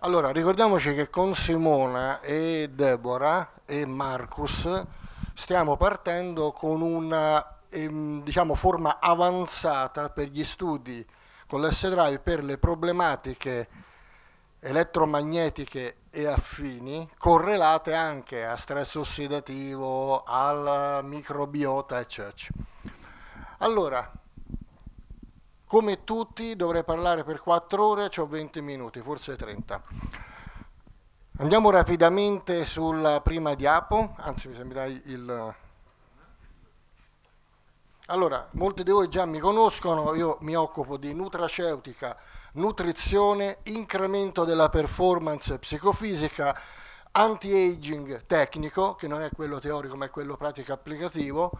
Allora, ricordiamoci che con Simona e Deborah e Marcus stiamo partendo con una ehm, diciamo, forma avanzata per gli studi con l'S-Drive per le problematiche elettromagnetiche e affini correlate anche a stress ossidativo, al microbiota, eccetera. Allora, come tutti dovrei parlare per 4 ore, ho 20 minuti, forse 30. Andiamo rapidamente sulla prima diapo, anzi mi sembra il... Allora, molti di voi già mi conoscono, io mi occupo di nutraceutica, nutrizione, incremento della performance psicofisica, anti-aging tecnico, che non è quello teorico ma è quello pratico applicativo,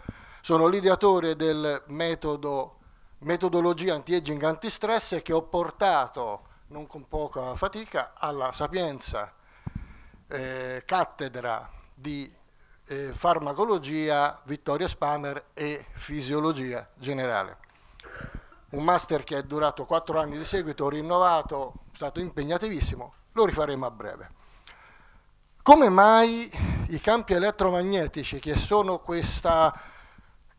sono l'ideatore del metodo metodologia anti-aging anti-stress che ho portato, non con poca fatica, alla Sapienza eh, cattedra di eh, farmacologia Vittoria Spamer e fisiologia generale. Un master che è durato quattro anni di seguito, rinnovato, è stato impegnativissimo, lo rifaremo a breve. Come mai i campi elettromagnetici, che sono questa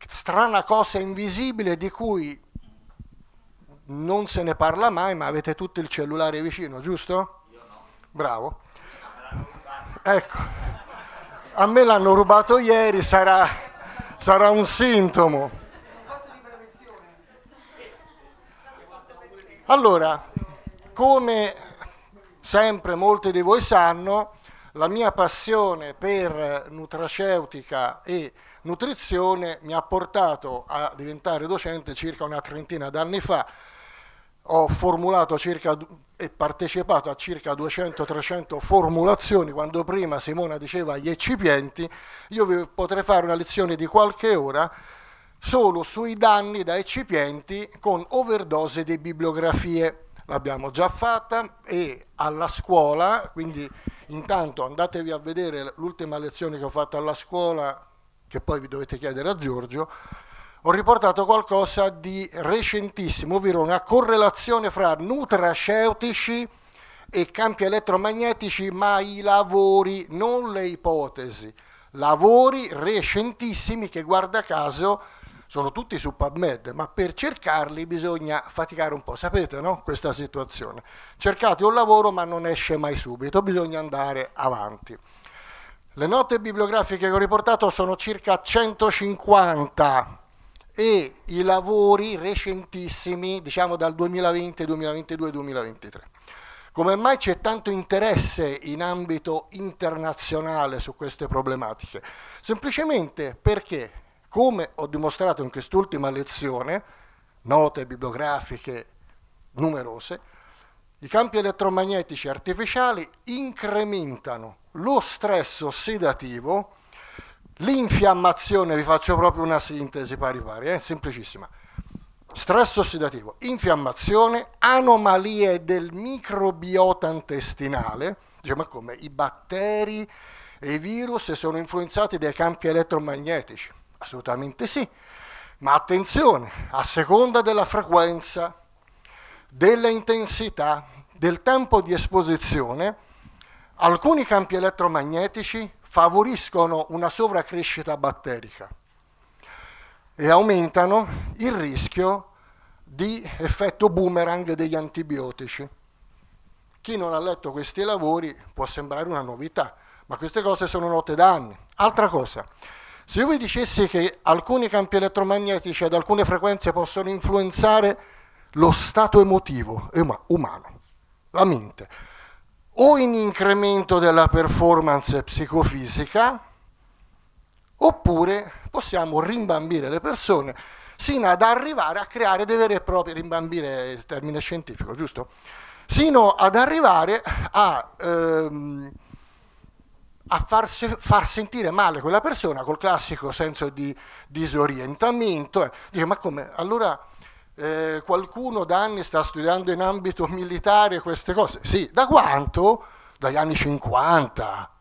strana cosa invisibile di cui non se ne parla mai, ma avete tutto il cellulare vicino, giusto? Io no. Bravo. Ecco, a me l'hanno rubato ieri, sarà, sarà un sintomo. Allora, come sempre molti di voi sanno, la mia passione per nutraceutica e nutrizione mi ha portato a diventare docente circa una trentina d'anni fa. Ho formulato circa, e partecipato a circa 200-300 formulazioni, quando prima Simona diceva gli eccipienti, io vi potrei fare una lezione di qualche ora solo sui danni da eccipienti con overdose di bibliografie l'abbiamo già fatta e alla scuola, quindi intanto andatevi a vedere l'ultima lezione che ho fatto alla scuola che poi vi dovete chiedere a Giorgio, ho riportato qualcosa di recentissimo, ovvero una correlazione fra nutraceutici e campi elettromagnetici, ma i lavori, non le ipotesi, lavori recentissimi che guarda caso sono tutti su PubMed, ma per cercarli bisogna faticare un po', sapete no? questa situazione. Cercate un lavoro ma non esce mai subito, bisogna andare avanti. Le note bibliografiche che ho riportato sono circa 150 e i lavori recentissimi, diciamo dal 2020, 2022, 2023. Come mai c'è tanto interesse in ambito internazionale su queste problematiche? Semplicemente perché, come ho dimostrato in quest'ultima lezione, note bibliografiche numerose, i campi elettromagnetici artificiali incrementano lo stress ossidativo, l'infiammazione, vi faccio proprio una sintesi pari pari, eh? semplicissima. Stress ossidativo, infiammazione, anomalie del microbiota intestinale, diciamo come i batteri e i virus sono influenzati dai campi elettromagnetici. Assolutamente sì, ma attenzione, a seconda della frequenza della intensità, del tempo di esposizione, alcuni campi elettromagnetici favoriscono una sovraccrescita batterica e aumentano il rischio di effetto boomerang degli antibiotici. Chi non ha letto questi lavori può sembrare una novità, ma queste cose sono note da anni. Altra cosa, se io vi dicessi che alcuni campi elettromagnetici ad alcune frequenze possono influenzare lo stato emotivo eh, umano, la mente, o in incremento della performance psicofisica, oppure possiamo rimbambire le persone sino ad arrivare a creare dei veri e propri, rimbambire il termine scientifico, giusto? Sino ad arrivare a... Ehm, a far, far, sentire male quella persona col classico senso di disorientamento. Eh. Dice, ma come? Allora eh, qualcuno da anni sta studiando in ambito militare queste cose. Sì, da quanto? Dagli anni 50.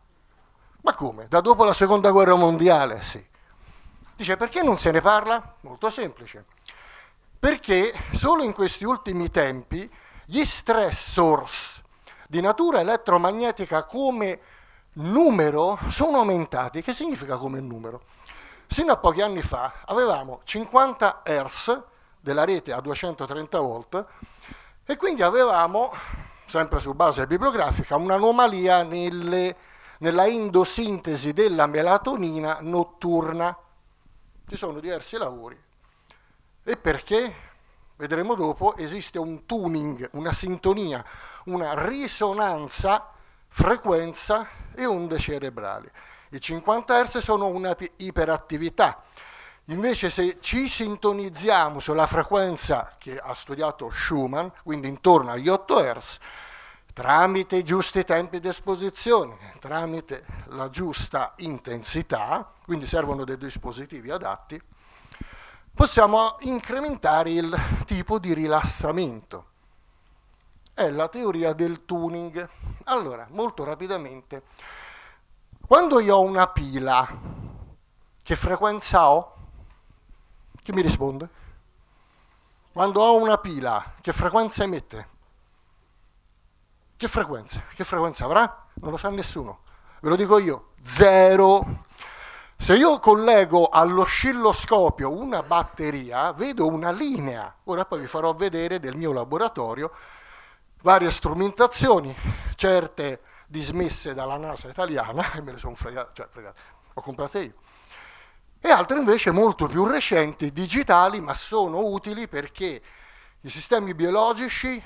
Ma come? Da dopo la seconda guerra mondiale, sì. Dice, perché non se ne parla? Molto semplice. Perché solo in questi ultimi tempi gli stressors di natura elettromagnetica come numero sono aumentati. Che significa come numero? Sino a pochi anni fa avevamo 50 Hz della rete a 230 volt e quindi avevamo, sempre su base bibliografica, un'anomalia nelle, nella endosintesi della melatonina notturna. Ci sono diversi lavori. E perché? Vedremo dopo, esiste un tuning, una sintonia, una risonanza frequenza e onde cerebrali. I 50 Hz sono una iperattività, Invece se ci sintonizziamo sulla frequenza che ha studiato Schumann, quindi intorno agli 8 Hz, tramite i giusti tempi di esposizione, tramite la giusta intensità, quindi servono dei dispositivi adatti, possiamo incrementare il tipo di rilassamento. È la teoria del tuning. Allora, molto rapidamente, quando io ho una pila, che frequenza ho? Chi mi risponde? Quando ho una pila, che frequenza emette? Che frequenza? Che frequenza avrà? Non lo sa nessuno. Ve lo dico io, zero. Se io collego all'oscilloscopio una batteria, vedo una linea. Ora poi vi farò vedere del mio laboratorio varie strumentazioni, certe dismesse dalla NASA italiana, e me le sono fregate, cioè fregate, ho comprate io e altre invece molto più recenti, digitali, ma sono utili perché i sistemi biologici,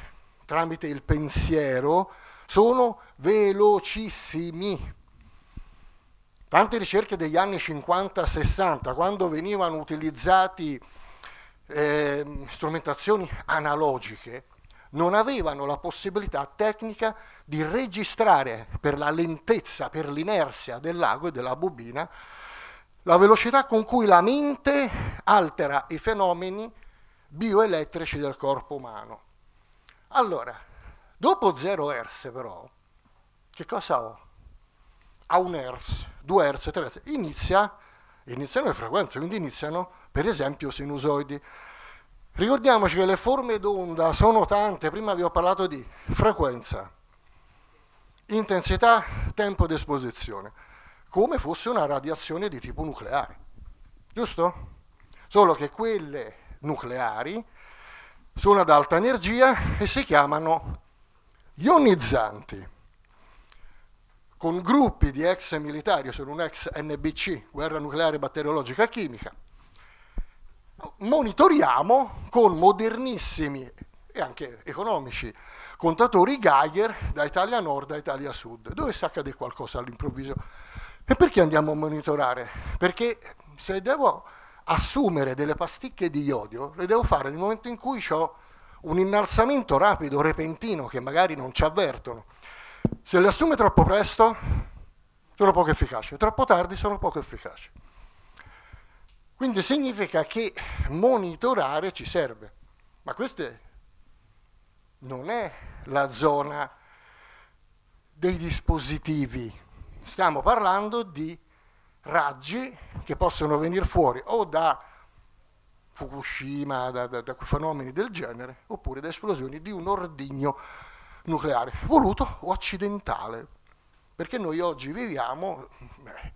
tramite il pensiero, sono velocissimi. Tante ricerche degli anni 50-60, quando venivano utilizzati eh, strumentazioni analogiche, non avevano la possibilità tecnica di registrare per la lentezza, per l'inerzia dell'ago e della bobina, la velocità con cui la mente altera i fenomeni bioelettrici del corpo umano. Allora, dopo 0 Hz però, che cosa ho? A 1 Hz, 2 Hz, 3 Hz, inizia, iniziano le frequenze, quindi iniziano per esempio sinusoidi. Ricordiamoci che le forme d'onda sono tante, prima vi ho parlato di frequenza, intensità, tempo di esposizione come fosse una radiazione di tipo nucleare, giusto? Solo che quelle nucleari sono ad alta energia e si chiamano ionizzanti. Con gruppi di ex militari, sono un ex NBC, guerra nucleare batteriologica chimica, monitoriamo con modernissimi e anche economici contatori Geiger da Italia Nord a Italia Sud, dove se accade qualcosa all'improvviso e perché andiamo a monitorare? Perché se devo assumere delle pasticche di iodio, le devo fare nel momento in cui ho un innalzamento rapido, repentino, che magari non ci avvertono. Se le assume troppo presto, sono poco efficaci, troppo tardi sono poco efficaci. Quindi significa che monitorare ci serve, ma questa non è la zona dei dispositivi Stiamo parlando di raggi che possono venire fuori o da Fukushima, da, da, da fenomeni del genere, oppure da esplosioni di un ordigno nucleare, voluto o accidentale. Perché noi oggi viviamo beh,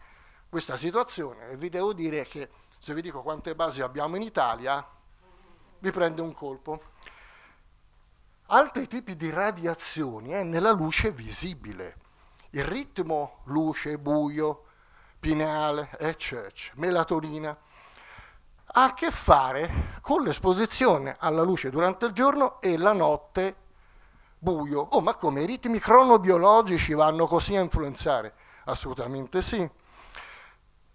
questa situazione e vi devo dire che se vi dico quante basi abbiamo in Italia, vi prende un colpo. Altri tipi di radiazioni è eh, nella luce visibile il ritmo luce, buio, pinale, eccetera, melatonina, ha a che fare con l'esposizione alla luce durante il giorno e la notte buio. Oh, ma come i ritmi cronobiologici vanno così a influenzare? Assolutamente sì.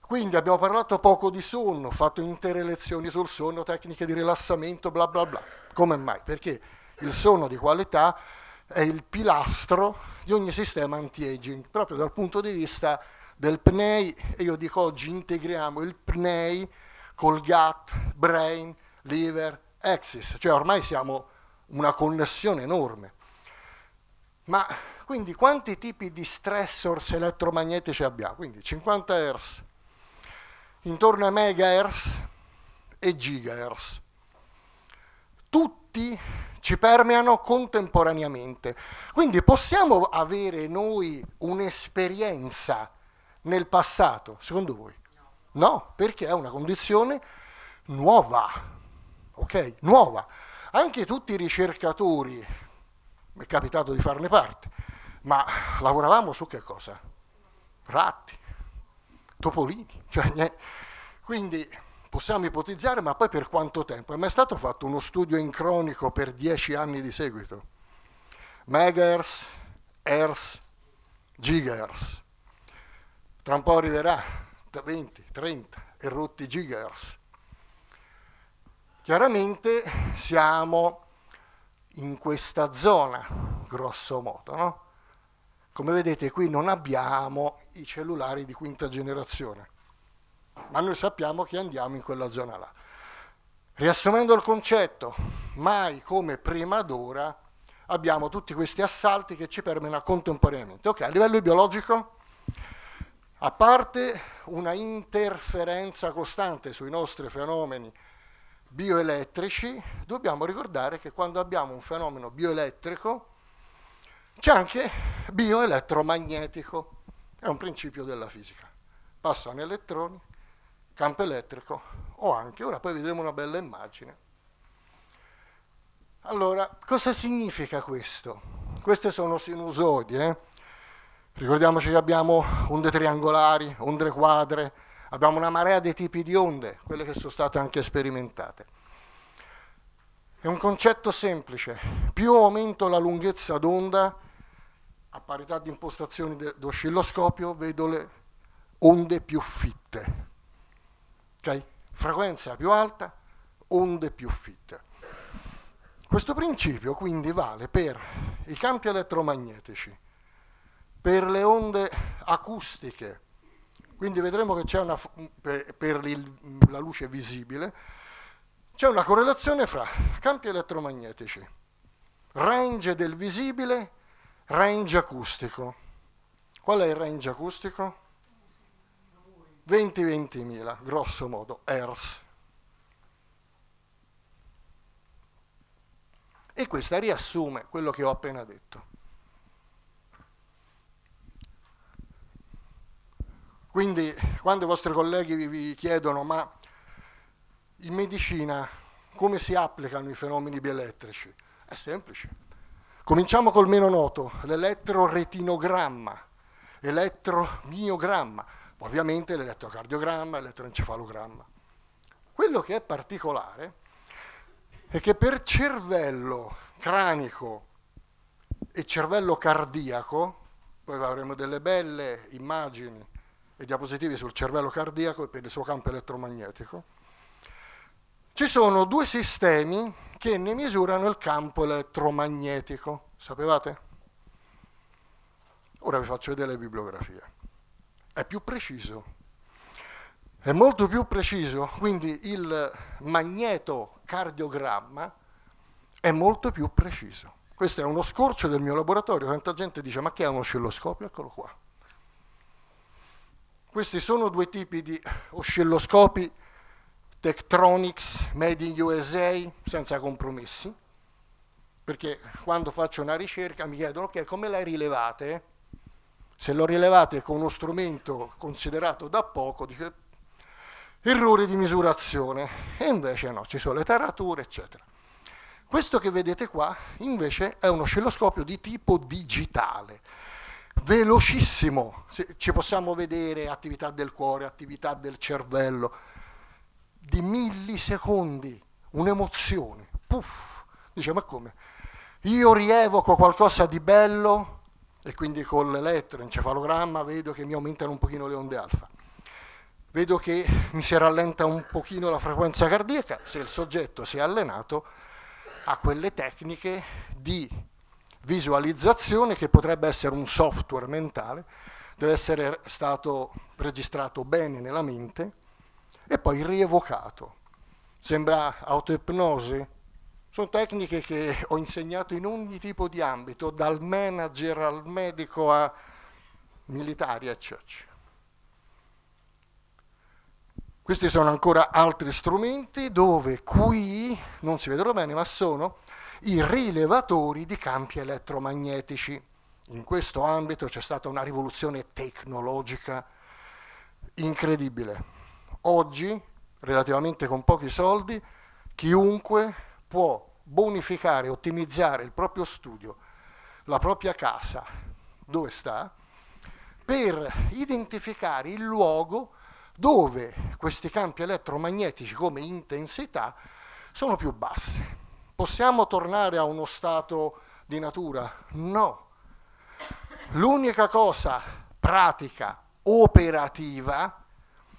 Quindi abbiamo parlato poco di sonno, fatto intere lezioni sul sonno, tecniche di rilassamento, bla bla bla. Come mai? Perché il sonno di qualità è il pilastro di ogni sistema anti-aging, proprio dal punto di vista del PNEI, e io dico oggi integriamo il PNEI col GATT, Brain, Liver, Axis, cioè ormai siamo una connessione enorme. Ma quindi quanti tipi di stressors elettromagnetici abbiamo? Quindi 50 Hz, intorno a megahertz e gigahertz. Tutti ci permeano contemporaneamente. Quindi possiamo avere noi un'esperienza nel passato, secondo voi? No, perché è una condizione nuova, ok? Nuova. Anche tutti i ricercatori, mi è capitato di farne parte, ma lavoravamo su che cosa? Ratti, topolini, cioè niente. Eh. Quindi possiamo ipotizzare, ma poi per quanto tempo? È mai stato fatto uno studio in cronico per dieci anni di seguito? Megahertz, Hertz, Gigahertz. Tra un po' arriverà 20, 30 e rotti Gigahertz. Chiaramente siamo in questa zona, grosso modo, no? Come vedete qui non abbiamo i cellulari di quinta generazione ma noi sappiamo che andiamo in quella zona là. Riassumendo il concetto, mai come prima d'ora abbiamo tutti questi assalti che ci permettono contemporaneamente. Ok, a livello biologico, a parte una interferenza costante sui nostri fenomeni bioelettrici, dobbiamo ricordare che quando abbiamo un fenomeno bioelettrico c'è anche bioelettromagnetico, è un principio della fisica. Passano elettroni, campo elettrico o anche, ora poi vedremo una bella immagine. Allora, cosa significa questo? Queste sono sinusoidi, eh? ricordiamoci che abbiamo onde triangolari, onde quadre, abbiamo una marea di tipi di onde, quelle che sono state anche sperimentate. È un concetto semplice, più aumento la lunghezza d'onda, a parità di impostazioni d'oscilloscopio, vedo le onde più fitte cioè frequenza più alta, onde più fitte. Questo principio quindi vale per i campi elettromagnetici, per le onde acustiche, quindi vedremo che c'è una, per, la luce visibile, c'è una correlazione fra campi elettromagnetici, range del visibile, range acustico. Qual è il range acustico? 20-20.000, grosso modo, hertz. E questa riassume quello che ho appena detto. Quindi quando i vostri colleghi vi, chiedono ma in medicina come si applicano i fenomeni bielettrici? È semplice. Cominciamo col meno noto, l'elettroretinogramma, elettromiogramma Ovviamente l'elettrocardiogramma, l'elettroencefalogramma. Quello che è particolare è che per cervello cranico e cervello cardiaco, poi avremo delle belle immagini e diapositive sul cervello cardiaco e per il suo campo elettromagnetico, ci sono due sistemi che ne misurano il campo elettromagnetico, sapevate? Ora vi faccio vedere le bibliografie è più preciso. È molto più preciso, quindi il magnetocardiogramma è molto più preciso. Questo è uno scorcio del mio laboratorio, tanta gente dice ma che è un oscilloscopio? Eccolo qua. Questi sono due tipi di oscilloscopi Tektronix Made in USA senza compromessi, perché quando faccio una ricerca mi chiedono ok come la rilevate? Se lo rilevate con uno strumento considerato da poco, dice errore di misurazione. E invece no, ci sono le tarature, eccetera. Questo che vedete qua, invece, è un oscilloscopio di tipo digitale velocissimo, ci possiamo vedere attività del cuore, attività del cervello, di millisecondi, un'emozione, puff, dice ma come? Io rievoco qualcosa di bello e quindi con l'elettroencefalogramma vedo che mi aumentano un pochino le onde alfa. Vedo che mi si rallenta un pochino la frequenza cardiaca, se il soggetto si è allenato a quelle tecniche di visualizzazione che potrebbe essere un software mentale, deve essere stato registrato bene nella mente e poi rievocato. Sembra autoipnosi, sono tecniche che ho insegnato in ogni tipo di ambito, dal manager al medico a militari, church. Questi sono ancora altri strumenti dove qui, non si vedono bene, ma sono i rilevatori di campi elettromagnetici. In questo ambito c'è stata una rivoluzione tecnologica incredibile. Oggi, relativamente con pochi soldi, chiunque può bonificare, ottimizzare il proprio studio, la propria casa, dove sta, per identificare il luogo dove questi campi elettromagnetici come intensità sono più bassi. Possiamo tornare a uno stato di natura? No. L'unica cosa pratica, operativa,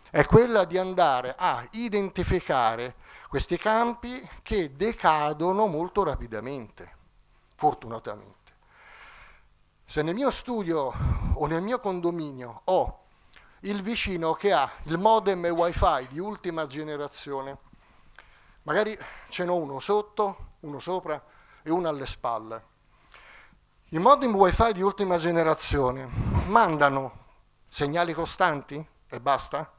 è quella di andare a identificare questi campi che decadono molto rapidamente, fortunatamente. Se nel mio studio o nel mio condominio ho il vicino che ha il modem wifi di ultima generazione, magari ce n'ho uno sotto, uno sopra e uno alle spalle. I modem wifi di ultima generazione mandano segnali costanti e basta?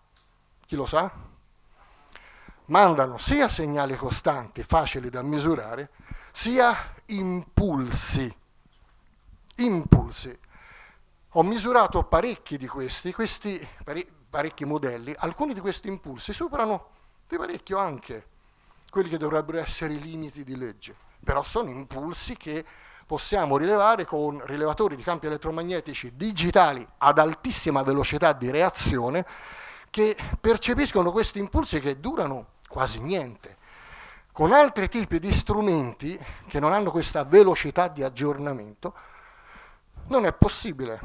Chi lo sa? mandano sia segnali costanti, facili da misurare, sia impulsi. Impulsi. Ho misurato parecchi di questi, questi parecchi modelli, alcuni di questi impulsi superano di parecchio anche quelli che dovrebbero essere i limiti di legge, però sono impulsi che possiamo rilevare con rilevatori di campi elettromagnetici digitali ad altissima velocità di reazione che percepiscono questi impulsi che durano quasi niente. Con altri tipi di strumenti che non hanno questa velocità di aggiornamento non è possibile.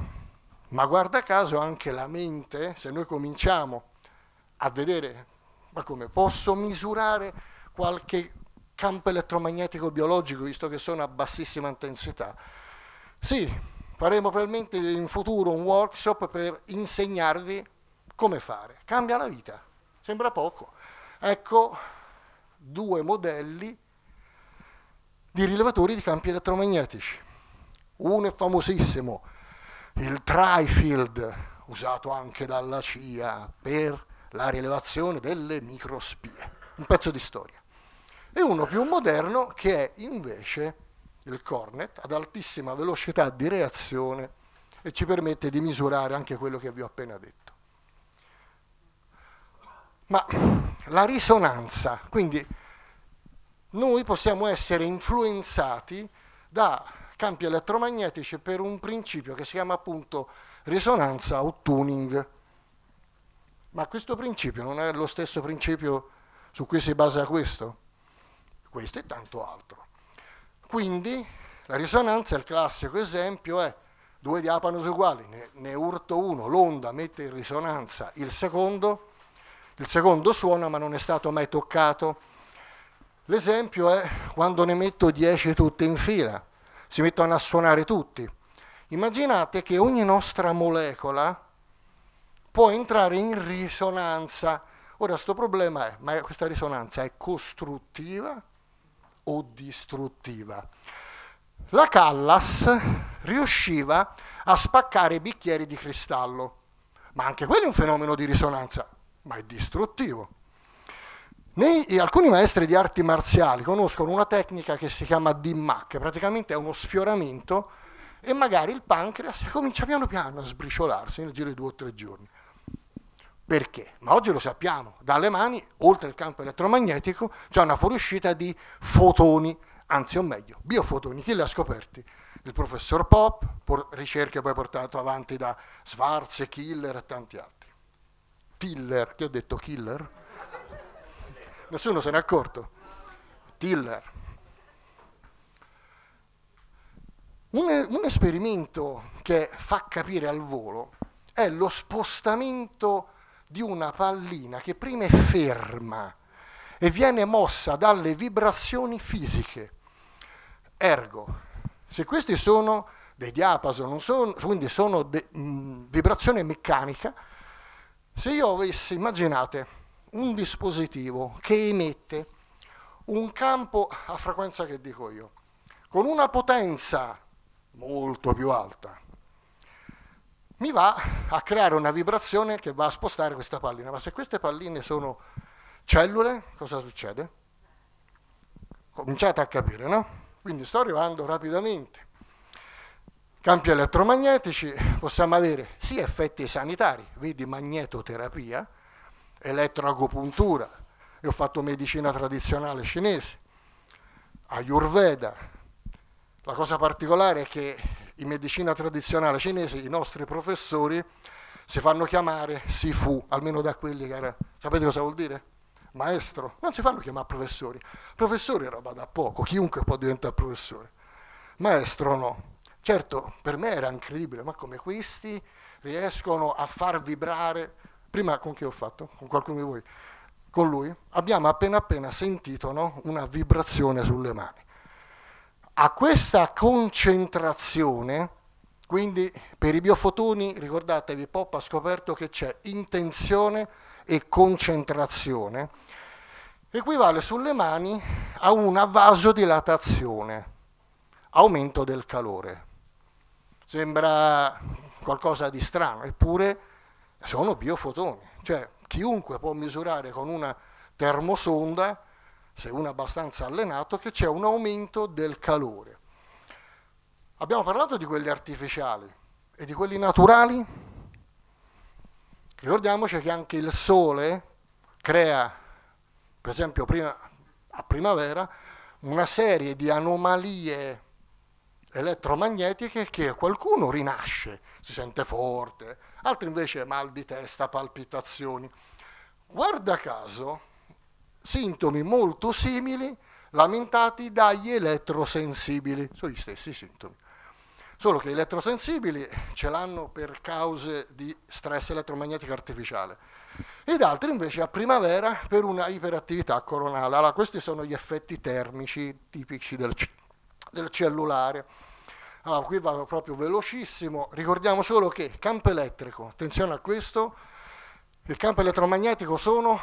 Ma guarda caso anche la mente, se noi cominciamo a vedere ma come posso misurare qualche campo elettromagnetico biologico, visto che sono a bassissima intensità, sì, faremo probabilmente in futuro un workshop per insegnarvi come fare. Cambia la vita, sembra poco. Ecco due modelli di rilevatori di campi elettromagnetici. Uno è famosissimo, il Trifield, usato anche dalla CIA per la rilevazione delle microspie, un pezzo di storia. E uno più moderno che è invece il Cornet ad altissima velocità di reazione e ci permette di misurare anche quello che vi ho appena detto. Ma la risonanza, quindi noi possiamo essere influenzati da campi elettromagnetici per un principio che si chiama appunto risonanza o tuning. Ma questo principio non è lo stesso principio su cui si basa questo? Questo e tanto altro. Quindi la risonanza, il classico esempio è due diapanos uguali, ne, ne urto uno, l'onda mette in risonanza il secondo, il secondo suona ma non è stato mai toccato. L'esempio è quando ne metto 10 tutte in fila, si mettono a suonare tutti. Immaginate che ogni nostra molecola può entrare in risonanza. Ora, questo problema è, ma questa risonanza è costruttiva o distruttiva? La Callas riusciva a spaccare bicchieri di cristallo, ma anche quello è un fenomeno di risonanza ma è distruttivo. Nei, alcuni maestri di arti marziali conoscono una tecnica che si chiama DIMAC, praticamente è uno sfioramento e magari il pancreas comincia piano piano a sbriciolarsi nel giro di due o tre giorni. Perché? Ma oggi lo sappiamo, dalle mani, oltre al campo elettromagnetico, c'è una fuoriuscita di fotoni, anzi o meglio, biofotoni. Chi li ha scoperti? Il professor Pop, ricerche poi portate avanti da Schwarz, Killer e tanti altri. Tiller, che ho detto killer? Nessuno se n'è accorto. Tiller. Un, un esperimento che fa capire al volo è lo spostamento di una pallina che prima è ferma e viene mossa dalle vibrazioni fisiche. Ergo, se questi sono dei diapason, quindi sono de, mh, mm, vibrazione meccanica, se io avessi, immaginate, un dispositivo che emette un campo a frequenza che dico io, con una potenza molto più alta, mi va a creare una vibrazione che va a spostare questa pallina. Ma se queste palline sono cellule, cosa succede? Cominciate a capire, no? Quindi sto arrivando rapidamente campi elettromagnetici possiamo avere sì effetti sanitari, vedi magnetoterapia, elettroagopuntura, io ho fatto medicina tradizionale cinese, Ayurveda. La cosa particolare è che in medicina tradizionale cinese i nostri professori si fanno chiamare Sifu, almeno da quelli che erano. Sapete cosa vuol dire? Maestro. Non si fanno chiamare professori. Professori è roba da poco, chiunque può diventare professore. Maestro no. Certo, per me era incredibile, ma come questi riescono a far vibrare, prima con chi ho fatto? Con qualcuno di voi? Con lui? Abbiamo appena appena sentito no? una vibrazione sulle mani. A questa concentrazione, quindi per i biofotoni, ricordatevi, Pop ha scoperto che c'è intenzione e concentrazione, equivale sulle mani a una vasodilatazione, aumento del calore. Sembra qualcosa di strano, eppure sono biofotoni. Cioè chiunque può misurare con una termosonda, se uno è abbastanza allenato, che c'è un aumento del calore. Abbiamo parlato di quelli artificiali e di quelli naturali. Ricordiamoci che anche il sole crea, per esempio prima, a primavera, una serie di anomalie elettromagnetiche che qualcuno rinasce, si sente forte, altri invece mal di testa, palpitazioni. Guarda caso, sintomi molto simili lamentati dagli elettrosensibili, sono gli stessi sintomi. Solo che gli elettrosensibili ce l'hanno per cause di stress elettromagnetico artificiale ed altri invece a primavera per una iperattività coronale. Allora, questi sono gli effetti termici tipici del del cellulare. Allora, ah, qui vado proprio velocissimo. Ricordiamo solo che campo elettrico, attenzione a questo, il campo elettromagnetico sono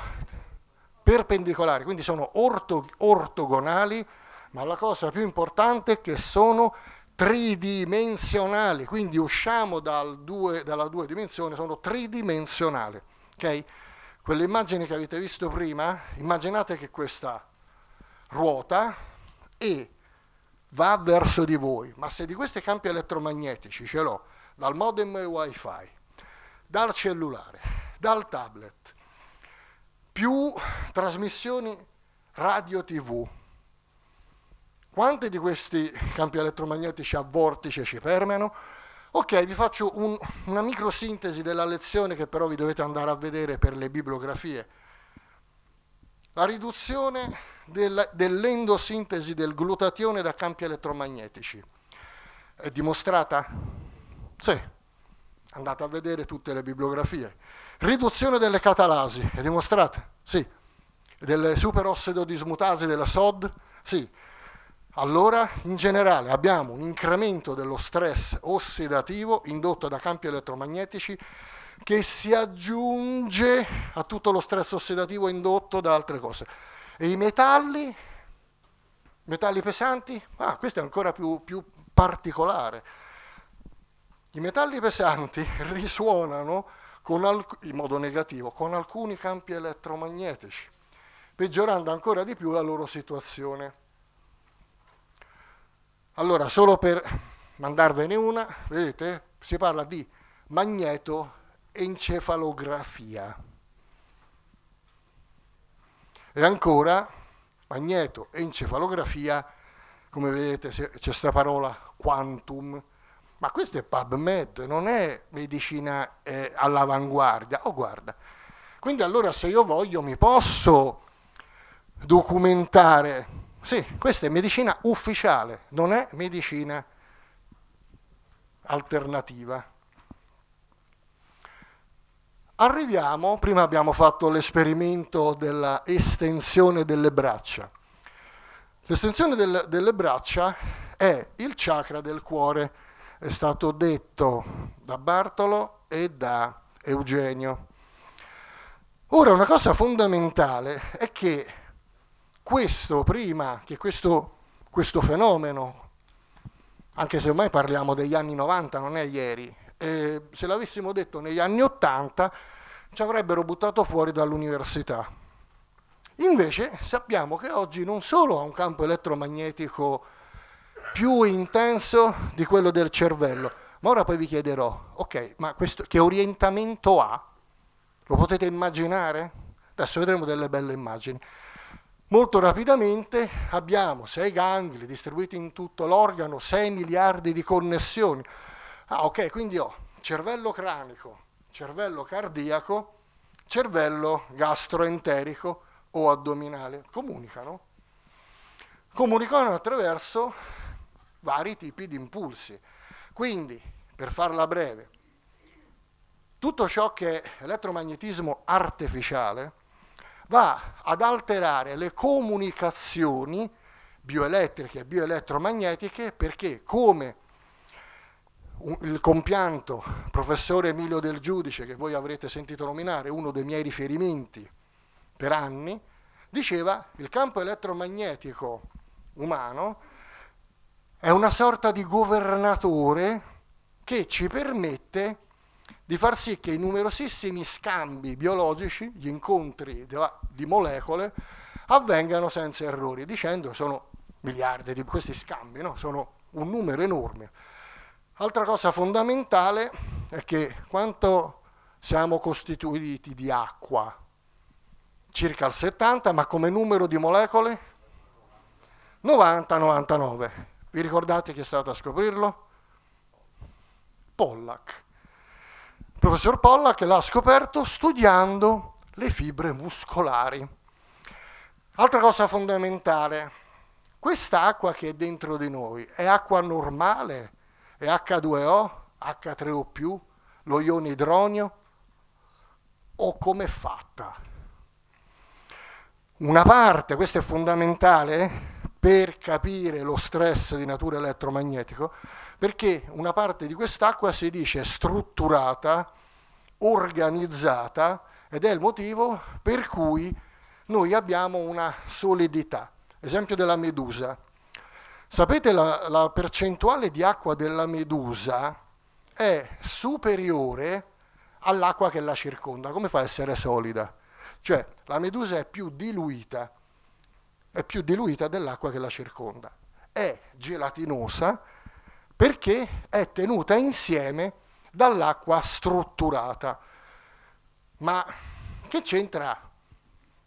perpendicolari, quindi sono orto, ortogonali, ma la cosa più importante è che sono tridimensionali, quindi usciamo dal due, dalla due dimensioni, sono tridimensionali. Okay? Quelle immagini che avete visto prima, immaginate che questa ruota e va verso di voi, ma se di questi campi elettromagnetici ce l'ho dal modem wifi, dal cellulare, dal tablet, più trasmissioni radio tv, quanti di questi campi elettromagnetici a vortice ci permeano? Ok, vi faccio un, una microsintesi della lezione che però vi dovete andare a vedere per le bibliografie la riduzione del, dell'endosintesi del glutatione da campi elettromagnetici è dimostrata? Sì, andate a vedere tutte le bibliografie. Riduzione delle catalasi è dimostrata? Sì. Delle superossido della SOD? Sì. Allora, in generale, abbiamo un incremento dello stress ossidativo indotto da campi elettromagnetici che si aggiunge a tutto lo stress ossidativo indotto da altre cose. E i metalli, metalli pesanti, ah, questo è ancora più, più particolare. I metalli pesanti risuonano in modo negativo con alcuni campi elettromagnetici, peggiorando ancora di più la loro situazione. Allora, solo per mandarvene una, vedete, si parla di magneto encefalografia. E ancora magneto, encefalografia, come vedete c'è questa parola quantum, ma questo è PubMed, non è medicina eh, all'avanguardia. Oh guarda, quindi allora se io voglio mi posso documentare. Sì, questa è medicina ufficiale, non è medicina alternativa. Arriviamo, prima abbiamo fatto l'esperimento dell'estensione delle braccia. L'estensione del, delle braccia è il chakra del cuore, è stato detto da Bartolo e da Eugenio. Ora una cosa fondamentale è che questo prima, che questo, questo fenomeno, anche se ormai parliamo degli anni 90, non è ieri, eh, se l'avessimo detto negli anni Ottanta ci avrebbero buttato fuori dall'università. Invece sappiamo che oggi non solo ha un campo elettromagnetico più intenso di quello del cervello, ma ora poi vi chiederò, ok, ma questo, che orientamento ha? Lo potete immaginare? Adesso vedremo delle belle immagini. Molto rapidamente abbiamo sei gangli distribuiti in tutto l'organo, 6 miliardi di connessioni, Ah, ok, quindi ho cervello cranico, cervello cardiaco, cervello gastroenterico o addominale. Comunicano. Comunicano attraverso vari tipi di impulsi. Quindi, per farla breve, tutto ciò che è elettromagnetismo artificiale va ad alterare le comunicazioni bioelettriche e bioelettromagnetiche perché come il compianto professore Emilio Del Giudice, che voi avrete sentito nominare, uno dei miei riferimenti per anni, diceva che il campo elettromagnetico umano è una sorta di governatore che ci permette di far sì che i numerosissimi scambi biologici, gli incontri di molecole, avvengano senza errori, dicendo che sono miliardi di questi scambi, no? sono un numero enorme. Altra cosa fondamentale è che quanto siamo costituiti di acqua? Circa il 70, ma come numero di molecole? 90-99. Vi ricordate chi è stato a scoprirlo? Pollack. Il professor Pollack l'ha scoperto studiando le fibre muscolari. Altra cosa fondamentale, quest'acqua che è dentro di noi è acqua normale? è H2O, H3O+, lo ione idronio, o come è fatta? Una parte, questo è fondamentale per capire lo stress di natura elettromagnetico, perché una parte di quest'acqua si dice strutturata, organizzata, ed è il motivo per cui noi abbiamo una solidità. Esempio della medusa. Sapete la, la percentuale di acqua della medusa è superiore all'acqua che la circonda. Come fa a essere solida? Cioè la medusa è più diluita, è più diluita dell'acqua che la circonda. È gelatinosa perché è tenuta insieme dall'acqua strutturata. Ma che c'entra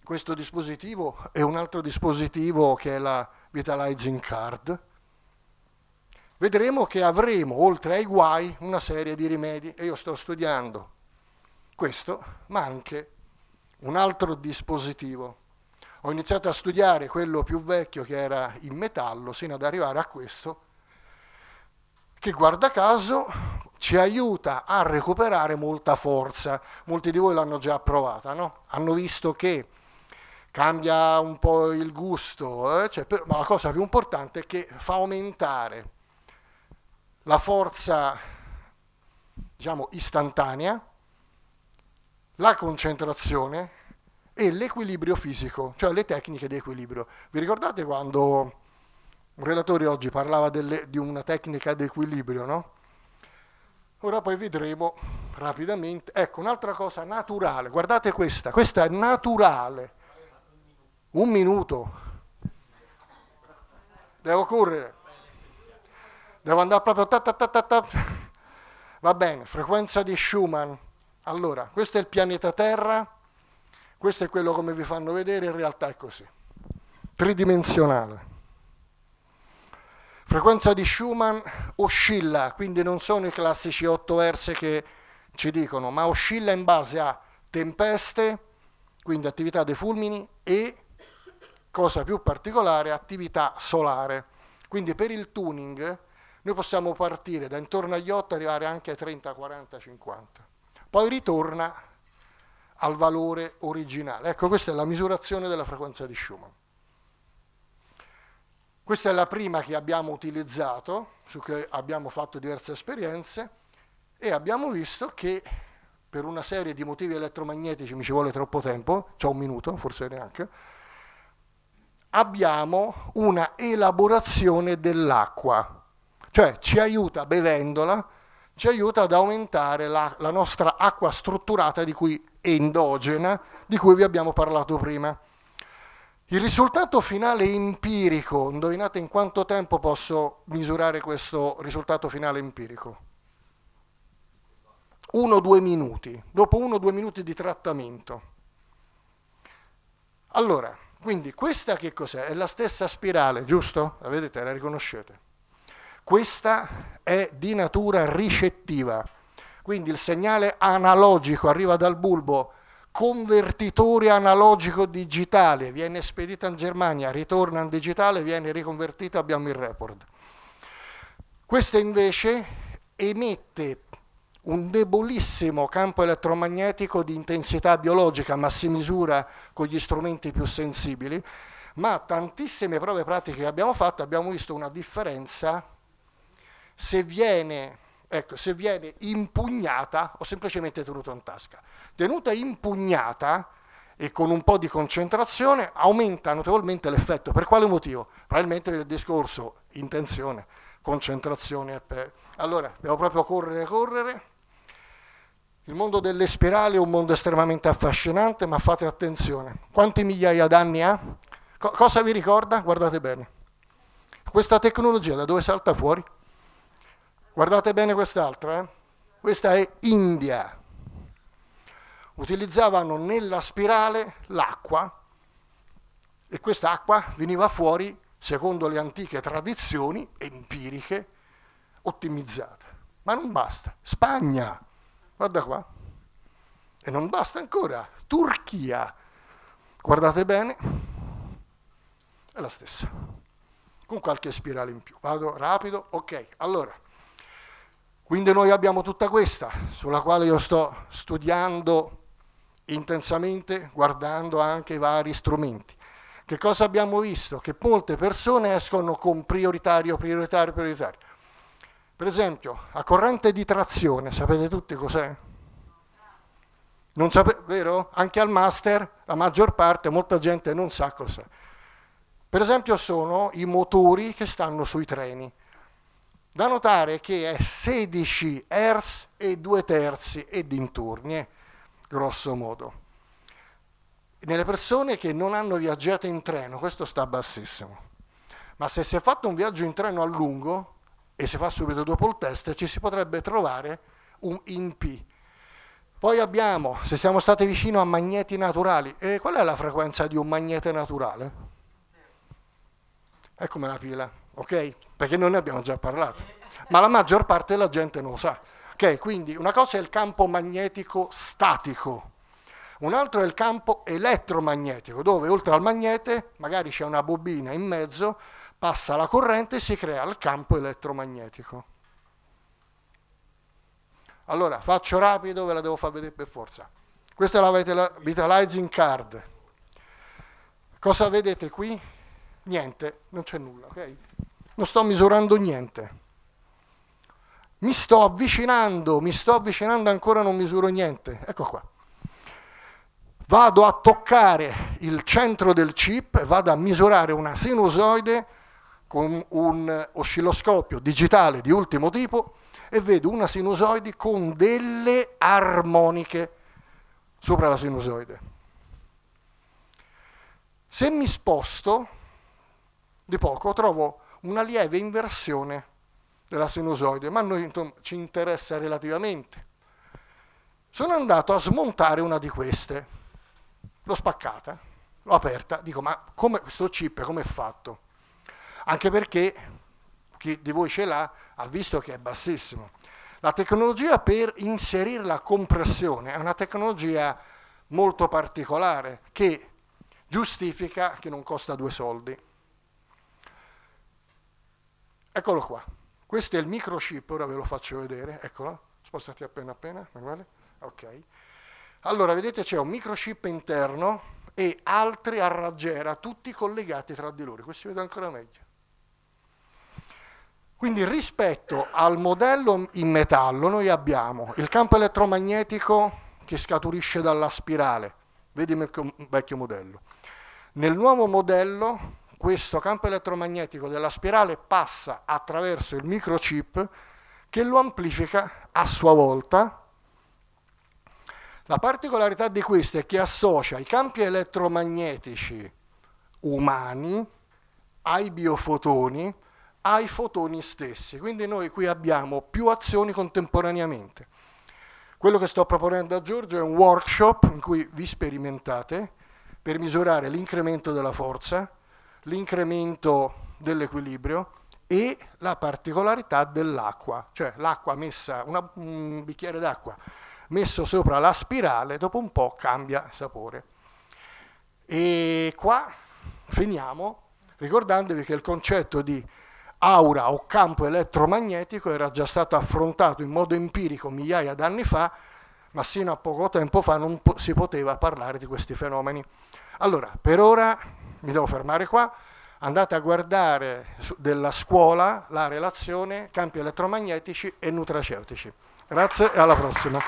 questo dispositivo e un altro dispositivo che è la vitalizing card, vedremo che avremo, oltre ai guai, una serie di rimedi. E io sto studiando questo, ma anche un altro dispositivo. Ho iniziato a studiare quello più vecchio che era in metallo, sino ad arrivare a questo, che guarda caso ci aiuta a recuperare molta forza. Molti di voi l'hanno già provata, no? Hanno visto che cambia un po' il gusto, eh? cioè, per, ma la cosa più importante è che fa aumentare la forza diciamo, istantanea, la concentrazione e l'equilibrio fisico, cioè le tecniche di equilibrio. Vi ricordate quando un relatore oggi parlava delle, di una tecnica di equilibrio, no? Ora poi vedremo rapidamente. Ecco, un'altra cosa naturale, guardate questa, questa è naturale. Un minuto. Devo correre. Devo andare proprio... Ta, ta, ta, ta, ta. Va bene, frequenza di Schumann. Allora, questo è il pianeta Terra, questo è quello come vi fanno vedere, in realtà è così. Tridimensionale. Frequenza di Schumann oscilla, quindi non sono i classici 8 Hz che ci dicono, ma oscilla in base a tempeste, quindi attività dei fulmini, e cosa più particolare, attività solare. Quindi per il tuning noi possiamo partire da intorno agli 8 arrivare anche ai 30, 40, 50. Poi ritorna al valore originale. Ecco, questa è la misurazione della frequenza di Schumann. Questa è la prima che abbiamo utilizzato, su cui abbiamo fatto diverse esperienze e abbiamo visto che per una serie di motivi elettromagnetici mi ci vuole troppo tempo, ho un minuto, forse neanche, abbiamo una elaborazione dell'acqua, cioè ci aiuta bevendola, ci aiuta ad aumentare la, la nostra acqua strutturata di cui, endogena di cui vi abbiamo parlato prima. Il risultato finale empirico, indovinate in quanto tempo posso misurare questo risultato finale empirico? 1-2 minuti, dopo 1-2 minuti di trattamento. Allora, quindi questa che cos'è? È la stessa spirale, giusto? La vedete, la riconoscete. Questa è di natura ricettiva, quindi il segnale analogico arriva dal bulbo convertitore analogico digitale, viene spedito in Germania, ritorna in digitale, viene riconvertita, abbiamo il report. Questa invece emette un debolissimo campo elettromagnetico di intensità biologica, ma si misura con gli strumenti più sensibili, ma tantissime prove pratiche che abbiamo fatto abbiamo visto una differenza se viene, ecco, se viene impugnata o semplicemente tenuta in tasca. Tenuta impugnata e con un po' di concentrazione aumenta notevolmente l'effetto. Per quale motivo? Probabilmente per il discorso intenzione, concentrazione. Allora, devo proprio correre, correre il mondo delle spirali è un mondo estremamente affascinante, ma fate attenzione. Quante migliaia d'anni ha? Co cosa vi ricorda? Guardate bene. Questa tecnologia da dove salta fuori? Guardate bene quest'altra. Eh? Questa è India. Utilizzavano nella spirale l'acqua e questa acqua veniva fuori, secondo le antiche tradizioni empiriche, ottimizzata. Ma non basta. Spagna, Guarda qua. E non basta ancora. Turchia. Guardate bene. È la stessa. Con qualche spirale in più. Vado rapido. Ok. Allora. Quindi noi abbiamo tutta questa, sulla quale io sto studiando intensamente, guardando anche i vari strumenti. Che cosa abbiamo visto? Che molte persone escono con prioritario, prioritario, prioritario. Per esempio, la corrente di trazione, sapete tutti cos'è? Non sapete, vero? Anche al master, la maggior parte, molta gente non sa cos'è. Per esempio sono i motori che stanno sui treni. Da notare che è 16 Hz e 2 terzi e dintorni, eh, grosso modo. Nelle persone che non hanno viaggiato in treno, questo sta bassissimo. Ma se si è fatto un viaggio in treno a lungo, e si fa subito dopo il test, ci si potrebbe trovare un in P. Poi abbiamo, se siamo stati vicino a magneti naturali, e eh, qual è la frequenza di un magnete naturale? È come la pila, ok? Perché noi ne abbiamo già parlato, ma la maggior parte della gente non lo sa. Ok, quindi una cosa è il campo magnetico statico, un altro è il campo elettromagnetico, dove oltre al magnete magari c'è una bobina in mezzo passa la corrente e si crea il campo elettromagnetico. Allora, faccio rapido, ve la devo far vedere per forza. Questa è la vitalizing card. Cosa vedete qui? Niente, non c'è nulla, ok? Non sto misurando niente. Mi sto avvicinando, mi sto avvicinando ancora non misuro niente. Ecco qua. Vado a toccare il centro del chip, vado a misurare una sinusoide con un oscilloscopio digitale di ultimo tipo e vedo una sinusoide con delle armoniche sopra la sinusoide. Se mi sposto di poco trovo una lieve inversione della sinusoide, ma a noi ci interessa relativamente. Sono andato a smontare una di queste, l'ho spaccata, l'ho aperta, dico ma come questo chip, come è fatto? anche perché chi di voi ce l'ha ha visto che è bassissimo. La tecnologia per inserire la compressione è una tecnologia molto particolare che giustifica che non costa due soldi. Eccolo qua. Questo è il microchip, ora ve lo faccio vedere. Eccolo, spostati appena appena, Emanuele. Ok. Allora, vedete c'è un microchip interno e altri a raggiera, tutti collegati tra di loro. Questo si vede ancora meglio. Quindi rispetto al modello in metallo noi abbiamo il campo elettromagnetico che scaturisce dalla spirale, vedi il vecchio modello. Nel nuovo modello questo campo elettromagnetico della spirale passa attraverso il microchip che lo amplifica a sua volta. La particolarità di questo è che associa i campi elettromagnetici umani ai biofotoni, ai fotoni stessi. Quindi noi qui abbiamo più azioni contemporaneamente. Quello che sto proponendo a Giorgio è un workshop in cui vi sperimentate per misurare l'incremento della forza, l'incremento dell'equilibrio e la particolarità dell'acqua, cioè l'acqua messa, una, un bicchiere d'acqua messo sopra la spirale, dopo un po' cambia sapore. E qua finiamo ricordandovi che il concetto di aura o campo elettromagnetico era già stato affrontato in modo empirico migliaia d'anni fa, ma sino a poco tempo fa non po si poteva parlare di questi fenomeni. Allora, per ora mi devo fermare qua, andate a guardare della scuola la relazione campi elettromagnetici e nutraceutici. Grazie e alla prossima.